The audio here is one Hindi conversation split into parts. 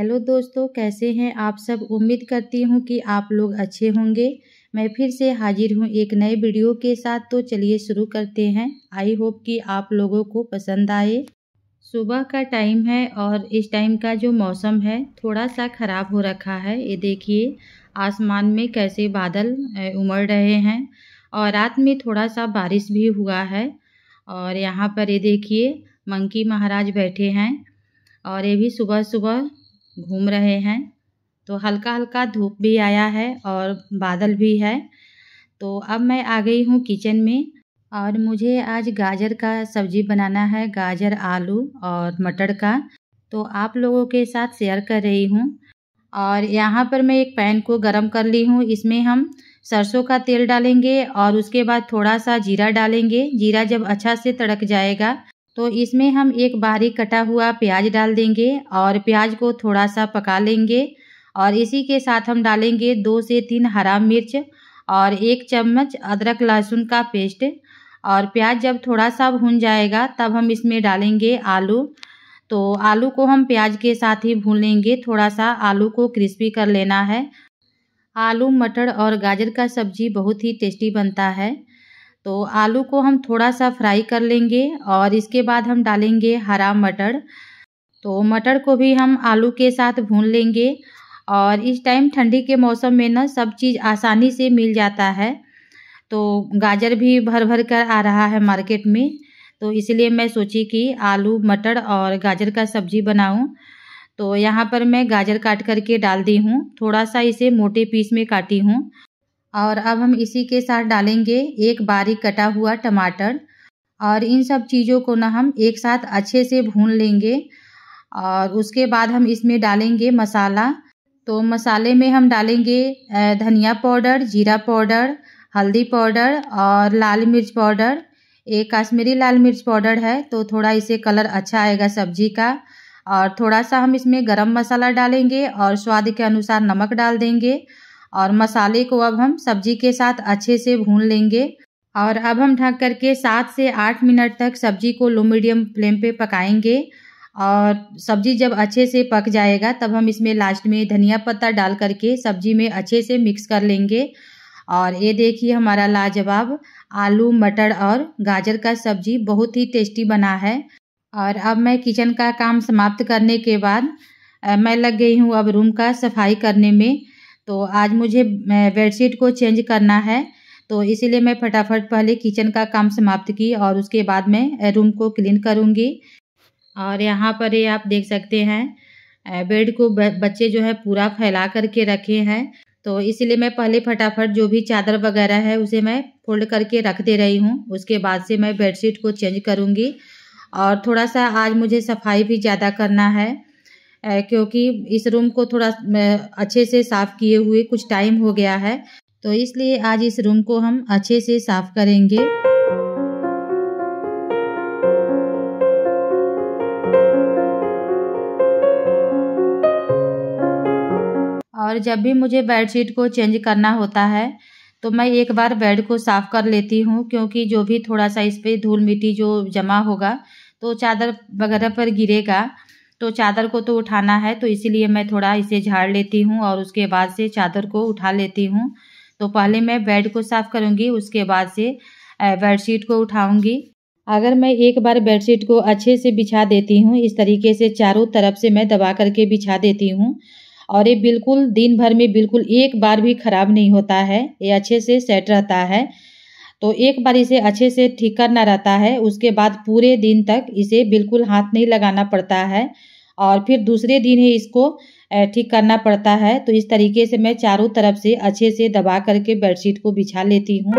हेलो दोस्तों कैसे हैं आप सब उम्मीद करती हूँ कि आप लोग अच्छे होंगे मैं फिर से हाजिर हूँ एक नए वीडियो के साथ तो चलिए शुरू करते हैं आई होप कि आप लोगों को पसंद आए सुबह का टाइम है और इस टाइम का जो मौसम है थोड़ा सा ख़राब हो रखा है ये देखिए आसमान में कैसे बादल उमड़ रहे हैं और रात में थोड़ा सा बारिश भी हुआ है और यहाँ पर ये देखिए मंकी महाराज बैठे हैं और ये भी सुबह सुबह घूम रहे हैं तो हल्का हल्का धूप भी आया है और बादल भी है तो अब मैं आ गई हूँ किचन में और मुझे आज गाजर का सब्जी बनाना है गाजर आलू और मटर का तो आप लोगों के साथ शेयर कर रही हूँ और यहाँ पर मैं एक पैन को गरम कर ली हूँ इसमें हम सरसों का तेल डालेंगे और उसके बाद थोड़ा सा जीरा डालेंगे जीरा जब अच्छा से तड़क जाएगा तो इसमें हम एक बारीक कटा हुआ प्याज डाल देंगे और प्याज को थोड़ा सा पका लेंगे और इसी के साथ हम डालेंगे दो से तीन हरा मिर्च और एक चम्मच अदरक लहसुन का पेस्ट और प्याज जब थोड़ा सा भून जाएगा तब हम इसमें डालेंगे आलू तो आलू को हम प्याज के साथ ही भून लेंगे थोड़ा सा आलू को क्रिस्पी कर लेना है आलू मटर और गाजर का सब्जी बहुत ही टेस्टी बनता है तो आलू को हम थोड़ा सा फ्राई कर लेंगे और इसके बाद हम डालेंगे हरा मटर तो मटर को भी हम आलू के साथ भून लेंगे और इस टाइम ठंडी के मौसम में ना सब चीज़ आसानी से मिल जाता है तो गाजर भी भर भर कर आ रहा है मार्केट में तो इसलिए मैं सोची कि आलू मटर और गाजर का सब्जी बनाऊं तो यहाँ पर मैं गाजर काट करके डाल दी हूँ थोड़ा सा इसे मोटे पीस में काटी हूँ और अब हम इसी के साथ डालेंगे एक बारीक कटा हुआ टमाटर और इन सब चीज़ों को ना हम एक साथ अच्छे से भून लेंगे और उसके बाद हम इसमें डालेंगे मसाला तो मसाले में हम डालेंगे धनिया पाउडर जीरा पाउडर हल्दी पाउडर और लाल मिर्च पाउडर एक कश्मीरी लाल मिर्च पाउडर है तो थोड़ा इसे कलर अच्छा आएगा सब्जी का और थोड़ा सा हम इसमें गरम मसाला डालेंगे और स्वाद के अनुसार नमक डाल देंगे और मसाले को अब हम सब्जी के साथ अच्छे से भून लेंगे और अब हम ढक करके सात से आठ मिनट तक सब्जी को लो मीडियम फ्लेम पे पकाएंगे और सब्जी जब अच्छे से पक जाएगा तब हम इसमें लास्ट में धनिया पत्ता डाल करके सब्जी में अच्छे से मिक्स कर लेंगे और ये देखिए हमारा लाजवाब आलू मटर और गाजर का सब्जी बहुत ही टेस्टी बना है और अब मैं किचन का काम समाप्त करने के बाद मैं लग गई हूँ अब रूम का सफाई करने में तो आज मुझे बेडशीट को चेंज करना है तो इसीलिए मैं फटाफट पहले किचन का काम समाप्त की और उसके बाद मैं रूम को क्लीन करूँगी और यहाँ पर ये आप देख सकते हैं बेड को बच्चे जो है पूरा फैला करके रखे हैं तो इसीलिए मैं पहले फटाफट जो भी चादर वगैरह है उसे मैं फोल्ड करके रख दे रही हूँ उसके बाद से मैं बेडशीट को चेंज करूँगी और थोड़ा सा आज मुझे सफाई भी ज़्यादा करना है क्योंकि इस रूम को थोड़ा अच्छे से साफ़ किए हुए कुछ टाइम हो गया है तो इसलिए आज इस रूम को हम अच्छे से साफ़ करेंगे और जब भी मुझे बेडशीट को चेंज करना होता है तो मैं एक बार बेड को साफ़ कर लेती हूँ क्योंकि जो भी थोड़ा सा इस पे धूल मिट्टी जो जमा होगा तो चादर वगैरह पर गिरेगा तो चादर को तो उठाना है तो इसीलिए मैं थोड़ा इसे झाड़ लेती हूँ और उसके बाद से चादर को उठा लेती हूँ तो पहले मैं बेड को साफ़ करूँगी उसके बाद से बेडशीट को उठाऊँगी अगर मैं एक बार बेडशीट को अच्छे से बिछा देती हूँ इस तरीके से चारों तरफ से मैं दबा करके बिछा देती हूँ और ये बिल्कुल दिन भर में बिल्कुल एक बार भी ख़राब नहीं होता है ये अच्छे से सेट रहता है तो एक बार इसे अच्छे से ठीक करना रहता है उसके बाद पूरे दिन तक इसे बिल्कुल हाथ नहीं लगाना पड़ता है और फिर दूसरे दिन ही इसको ठीक करना पड़ता है तो इस तरीके से मैं चारों तरफ से अच्छे से दबा करके बेडशीट को बिछा लेती हूँ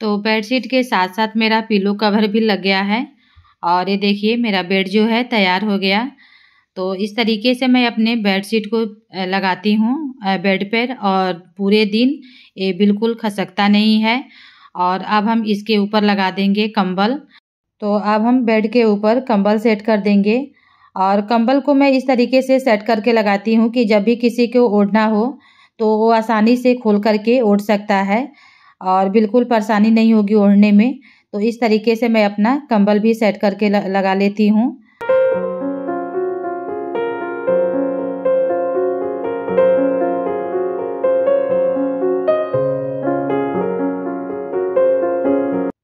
तो बेडशीट के साथ साथ मेरा पिलो कवर भी लग गया है और ये देखिए मेरा बेड जो है तैयार हो गया तो इस तरीके से मैं अपने बेड शीट को लगाती हूँ बेड पर और पूरे दिन ये बिल्कुल खसकता नहीं है और अब हम इसके ऊपर लगा देंगे कंबल तो अब हम बेड के ऊपर कंबल सेट कर देंगे और कंबल को मैं इस तरीके से सेट करके लगाती हूँ कि जब भी किसी को ओढ़ना हो तो वो आसानी से खोल करके ओढ़ सकता है और बिल्कुल परेशानी नहीं होगी ओढ़ने में तो इस तरीके से मैं अपना कंबल भी सेट करके लगा लेती हूँ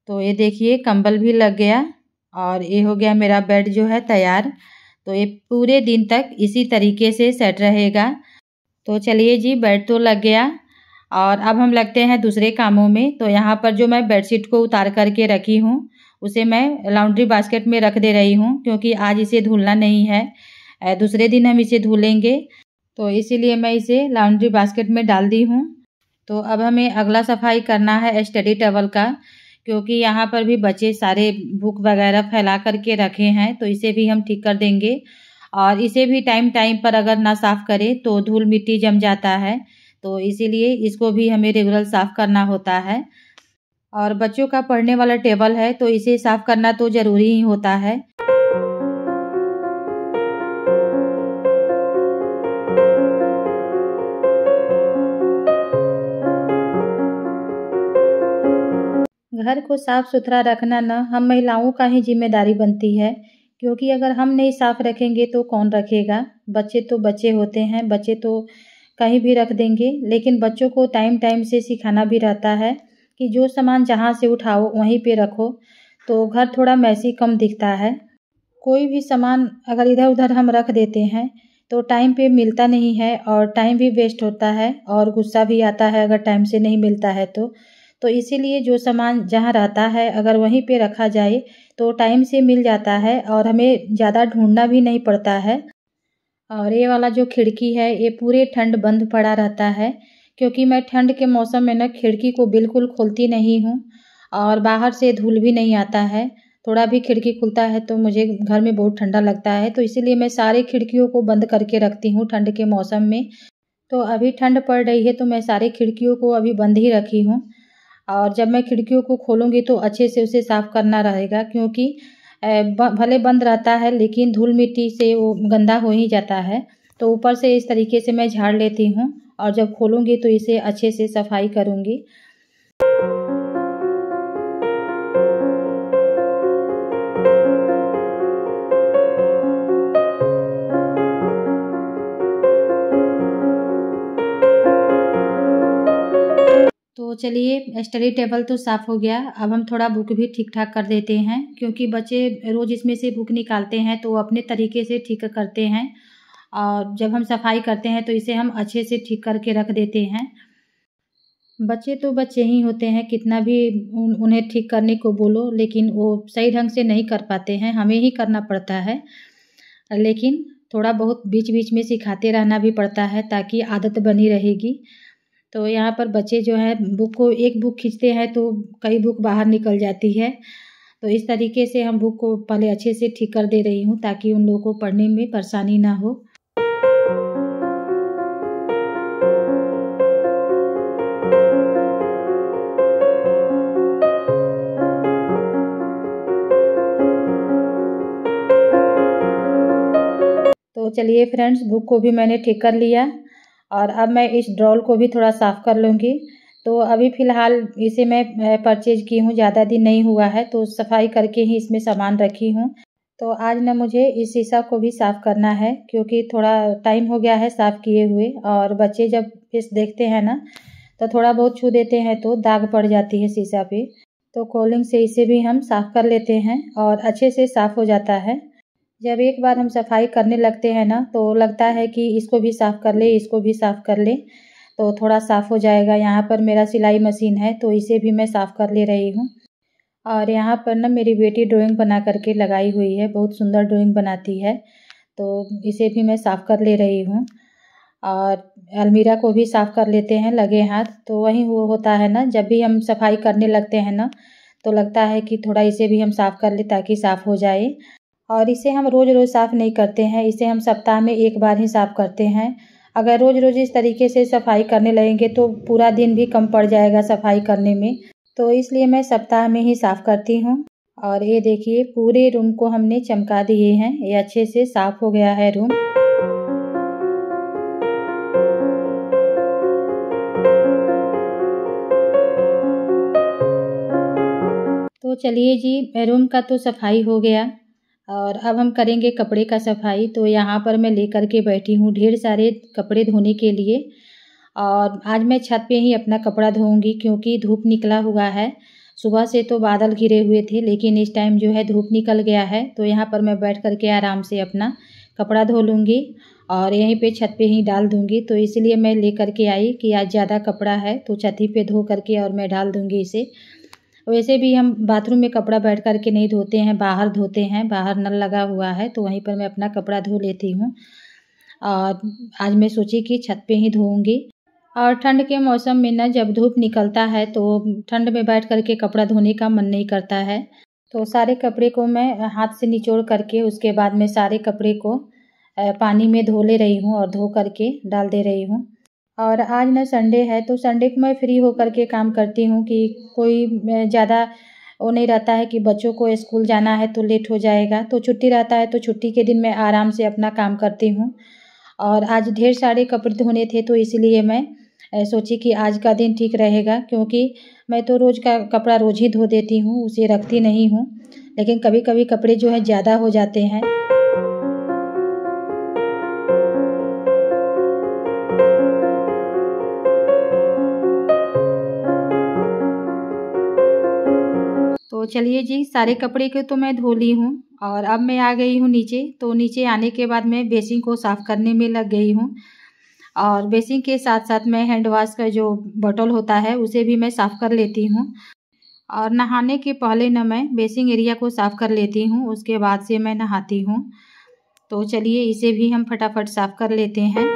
तो ये देखिए कंबल भी लग गया और ये हो गया मेरा बेड जो है तैयार तो ये पूरे दिन तक इसी तरीके से सेट रहेगा तो चलिए जी बेड तो लग गया और अब हम लगते हैं दूसरे कामों में तो यहाँ पर जो मैं बेडशीट को उतार करके रखी हूँ उसे मैं लॉन्ड्री बास्केट में रख दे रही हूँ क्योंकि आज इसे धुलना नहीं है दूसरे दिन हम इसे धुलेंगे तो इसीलिए मैं इसे लॉन्ड्री बास्केट में डाल दी हूँ तो अब हमें अगला सफाई करना है स्टडी टेबल का क्योंकि यहाँ पर भी बच्चे सारे भूख वगैरह फैला करके रखे हैं तो इसे भी हम ठीक कर देंगे और इसे भी टाइम टाइम पर अगर ना साफ़ करें तो धूल मिट्टी जम जाता है तो इसीलिए इसको भी हमें रेगुलर साफ़ करना होता है और बच्चों का पढ़ने वाला टेबल है तो इसे साफ़ करना तो ज़रूरी ही होता है घर को साफ सुथरा रखना न हम महिलाओं का ही जिम्मेदारी बनती है क्योंकि अगर हम नहीं साफ रखेंगे तो कौन रखेगा बच्चे तो बच्चे होते हैं बच्चे तो कहीं भी रख देंगे लेकिन बच्चों को टाइम टाइम से सिखाना भी रहता है कि जो सामान जहाँ से उठाओ वहीं पे रखो तो घर थोड़ा मैसी कम दिखता है कोई भी सामान अगर इधर उधर हम रख देते हैं तो टाइम पे मिलता नहीं है और टाइम भी वेस्ट होता है और गुस्सा भी आता है अगर टाइम से नहीं मिलता है तो तो इसीलिए जो सामान जहाँ रहता है अगर वहीं पे रखा जाए तो टाइम से मिल जाता है और हमें ज़्यादा ढूंढना भी नहीं पड़ता है और ये वाला जो खिड़की है ये पूरे ठंड बंद पड़ा रहता है क्योंकि मैं ठंड के मौसम में ना खिड़की को बिल्कुल खोलती नहीं हूँ और बाहर से धूल भी नहीं आता है थोड़ा भी खिड़की खुलता है तो मुझे घर में बहुत ठंडा लगता है तो इसीलिए मैं सारे खिड़कियों को बंद करके रखती हूँ ठंड के मौसम में तो अभी ठंड पड़ रही है तो मैं सारे खिड़कियों को अभी बंद ही रखी हूँ और जब मैं खिड़कियों को खोलूँगी तो अच्छे से उसे साफ़ करना रहेगा क्योंकि भले बंद रहता है लेकिन धूल मिट्टी से वो गंदा हो ही जाता है तो ऊपर से इस तरीके से मैं झाड़ लेती हूँ और जब खोलूँगी तो इसे अच्छे से सफाई करूँगी चलिए स्टडी टेबल तो साफ़ हो गया अब हम थोड़ा बुक भी ठीक ठाक कर देते हैं क्योंकि बच्चे रोज़ इसमें से बुक निकालते हैं तो अपने तरीके से ठीक करते हैं और जब हम सफाई करते हैं तो इसे हम अच्छे से ठीक करके रख देते हैं बच्चे तो बच्चे ही होते हैं कितना भी उन, उन्हें ठीक करने को बोलो लेकिन वो सही ढंग से नहीं कर पाते हैं हमें ही करना पड़ता है लेकिन थोड़ा बहुत बीच बीच में सिखाते रहना भी पड़ता है ताकि आदत बनी रहेगी तो यहाँ पर बच्चे जो है बुक को एक बुक खींचते हैं तो कई बुक बाहर निकल जाती है तो इस तरीके से हम बुक को पहले अच्छे से ठीक कर दे रही हूँ ताकि उन लोगों को पढ़ने में परेशानी ना हो तो चलिए फ्रेंड्स बुक को भी मैंने ठीक कर लिया और अब मैं इस ड्रॉल को भी थोड़ा साफ़ कर लूँगी तो अभी फ़िलहाल इसे मैं परचेज की हूँ ज़्यादा दिन नहीं हुआ है तो सफाई करके ही इसमें सामान रखी हूँ तो आज ना मुझे इस शीशा को भी साफ़ करना है क्योंकि थोड़ा टाइम हो गया है साफ़ किए हुए और बच्चे जब फेस देखते हैं ना तो थोड़ा बहुत छू देते हैं तो दाग पड़ जाती है शीशा पे तो कोलिंग से इसे भी हम साफ़ कर लेते हैं और अच्छे से साफ़ हो जाता है जब एक बार हम सफाई करने लगते हैं ना तो लगता है कि इसको भी साफ़ कर ले इसको भी साफ़ कर ले तो थोड़ा साफ़ हो जाएगा यहाँ पर मेरा सिलाई मशीन है तो इसे भी मैं साफ़ कर ले रही हूँ और यहाँ पर ना मेरी बेटी ड्राइंग बना करके लगाई हुई है बहुत सुंदर ड्राइंग बनाती है तो इसे भी मैं साफ़ कर ले रही हूँ और अलमीरा को भी साफ़ कर लेते हैं लगे हाथ तो वहीं वो होता है ना जब भी हम सफाई करने लगते हैं ना तो लगता है कि थोड़ा इसे भी हम साफ़ कर ले ताकि साफ़ हो जाए और इसे हम रोज़ रोज़ साफ़ नहीं करते हैं इसे हम सप्ताह में एक बार ही साफ़ करते हैं अगर रोज़ रोज़ इस तरीके से सफाई करने लगेंगे तो पूरा दिन भी कम पड़ जाएगा सफाई करने में तो इसलिए मैं सप्ताह में ही साफ़ करती हूँ और ये देखिए पूरे रूम को हमने चमका दिए हैं ये अच्छे से साफ़ हो गया है रूम तो चलिए जी रूम का तो सफाई हो गया और अब हम करेंगे कपड़े का सफाई तो यहाँ पर मैं लेकर के बैठी हूँ ढेर सारे कपड़े धोने के लिए और आज मैं छत पे ही अपना कपड़ा धोऊंगी क्योंकि धूप निकला हुआ है सुबह से तो बादल घिरे हुए थे लेकिन इस टाइम जो है धूप निकल गया है तो यहाँ पर मैं बैठ कर के आराम से अपना कपड़ा धो लूँगी और यहीं पे छत पे ही डाल दूँगी तो इसलिए मैं लेकर के आई कि आज ज़्यादा कपड़ा है तो छत ही पे धो करके और मैं डाल दूँगी इसे वैसे भी हम बाथरूम में कपड़ा बैठ कर के नहीं धोते हैं बाहर धोते हैं बाहर नल लगा हुआ है तो वहीं पर मैं अपना कपड़ा धो लेती हूँ और आज मैं सोची कि छत पे ही धोऊँगी और ठंड के मौसम में ना जब धूप निकलता है तो ठंड में बैठ कर के कपड़ा धोने का मन नहीं करता है तो सारे कपड़े को मैं हाथ से निचोड़ करके उसके बाद मैं सारे कपड़े को पानी में धो ले रही हूँ और धो करके डाल दे रही हूँ और आज ना संडे है तो संडे को मैं फ्री होकर के काम करती हूँ कि कोई ज़्यादा वो नहीं रहता है कि बच्चों को स्कूल जाना है तो लेट हो जाएगा तो छुट्टी रहता है तो छुट्टी के दिन मैं आराम से अपना काम करती हूँ और आज ढेर सारे कपड़े धोने थे तो इसलिए मैं सोची कि आज का दिन ठीक रहेगा क्योंकि मैं तो रोज़ का कपड़ा रोज़ ही धो देती हूँ उसे रखती नहीं हूँ लेकिन कभी कभी कपड़े जो है ज़्यादा हो जाते हैं चलिए जी सारे कपड़े के तो मैं धो ली हूँ और अब मैं आ गई हूँ नीचे तो नीचे आने के बाद मैं बेसिन को साफ़ करने में लग गई हूँ और बेसिन के साथ साथ मैं हैंड वॉश का जो बॉटल होता है उसे भी मैं साफ़ कर लेती हूँ और नहाने के पहले न मैं बेसिंग एरिया को साफ़ कर लेती हूँ उसके बाद से मैं नहाती हूँ तो चलिए इसे भी हम फटाफट साफ़ कर लेते हैं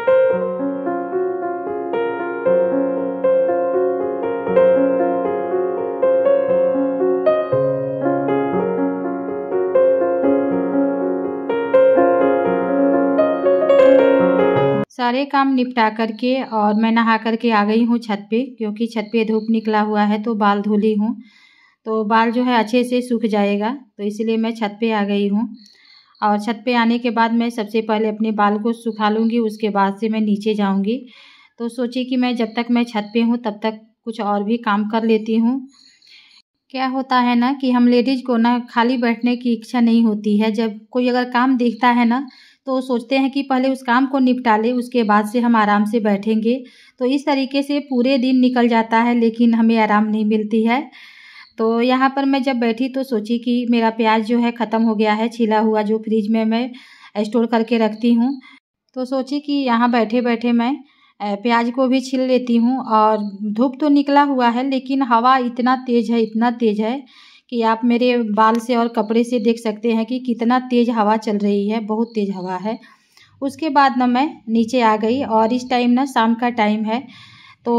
सारे काम निपटा करके और मैं नहा करके आ गई हूँ छत पे क्योंकि छत पे धूप निकला हुआ है तो बाल धो ली हूँ तो बाल जो है अच्छे से सूख जाएगा तो इसलिए मैं छत पे आ गई हूँ और छत पे आने के बाद मैं सबसे पहले अपने बाल को सुखा लूँगी उसके बाद से मैं नीचे जाऊँगी तो सोची कि मैं जब तक मैं छत पे हूँ तब तक कुछ और भी काम कर लेती हूँ क्या होता है ना कि हम लेडीज़ को ना खाली बैठने की इच्छा नहीं होती है जब कोई अगर काम देखता है ना तो सोचते हैं कि पहले उस काम को निपटा ले उसके बाद से हम आराम से बैठेंगे तो इस तरीके से पूरे दिन निकल जाता है लेकिन हमें आराम नहीं मिलती है तो यहाँ पर मैं जब बैठी तो सोची कि मेरा प्याज जो है ख़त्म हो गया है छिला हुआ जो फ्रिज में मैं स्टोर करके रखती हूँ तो सोची कि यहाँ बैठे बैठे मैं प्याज को भी छील लेती हूँ और धूप तो निकला हुआ है लेकिन हवा इतना तेज़ है इतना तेज़ है कि आप मेरे बाल से और कपड़े से देख सकते हैं कि कितना तेज़ हवा चल रही है बहुत तेज़ हवा है उसके बाद ना मैं नीचे आ गई और इस टाइम ना शाम का टाइम है तो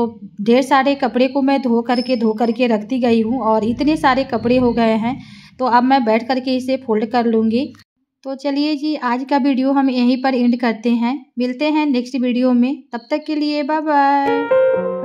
ढेर सारे कपड़े को मैं धो करके धो करके रखती गई हूँ और इतने सारे कपड़े हो गए हैं तो अब मैं बैठ करके इसे फोल्ड कर लूँगी तो चलिए जी आज का वीडियो हम यहीं पर एंड करते हैं मिलते हैं नेक्स्ट वीडियो में तब तक के लिए बाय बाय